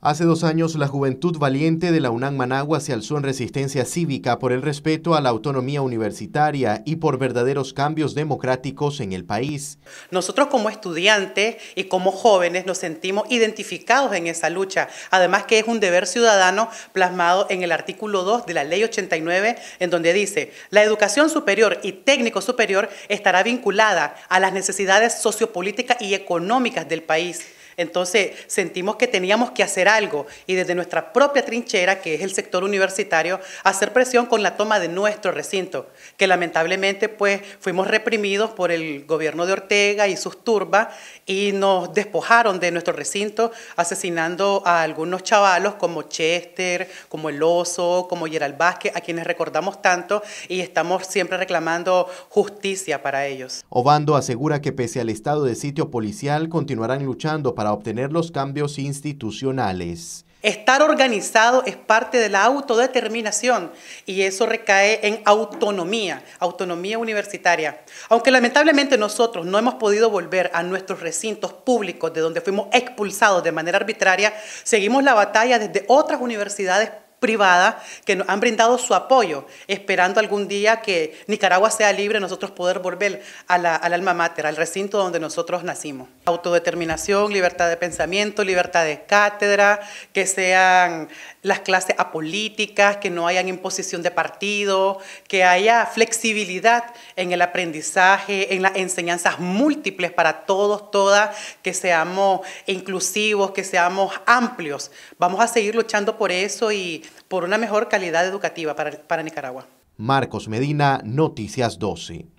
Hace dos años, la juventud valiente de la UNAM Managua se alzó en resistencia cívica por el respeto a la autonomía universitaria y por verdaderos cambios democráticos en el país. Nosotros como estudiantes y como jóvenes nos sentimos identificados en esa lucha, además que es un deber ciudadano plasmado en el artículo 2 de la Ley 89, en donde dice, la educación superior y técnico superior estará vinculada a las necesidades sociopolíticas y económicas del país. Entonces sentimos que teníamos que hacer algo y desde nuestra propia trinchera, que es el sector universitario, hacer presión con la toma de nuestro recinto, que lamentablemente pues fuimos reprimidos por el gobierno de Ortega y sus turbas y nos despojaron de nuestro recinto asesinando a algunos chavalos como Chester, como El Oso, como Gerald Vázquez, a quienes recordamos tanto y estamos siempre reclamando justicia para ellos. Obando asegura que pese al estado de sitio policial continuarán luchando para obtener los cambios institucionales. Estar organizado es parte de la autodeterminación y eso recae en autonomía, autonomía universitaria. Aunque lamentablemente nosotros no hemos podido volver a nuestros recintos públicos de donde fuimos expulsados de manera arbitraria, seguimos la batalla desde otras universidades privada que nos han brindado su apoyo, esperando algún día que Nicaragua sea libre, nosotros poder volver al alma mater, al recinto donde nosotros nacimos. Autodeterminación, libertad de pensamiento, libertad de cátedra, que sean las clases apolíticas, que no hayan imposición de partido, que haya flexibilidad en el aprendizaje, en las enseñanzas múltiples para todos, todas, que seamos inclusivos, que seamos amplios. Vamos a seguir luchando por eso y por una mejor calidad educativa para, Nicaragua. Marcos Medina, Noticias 12.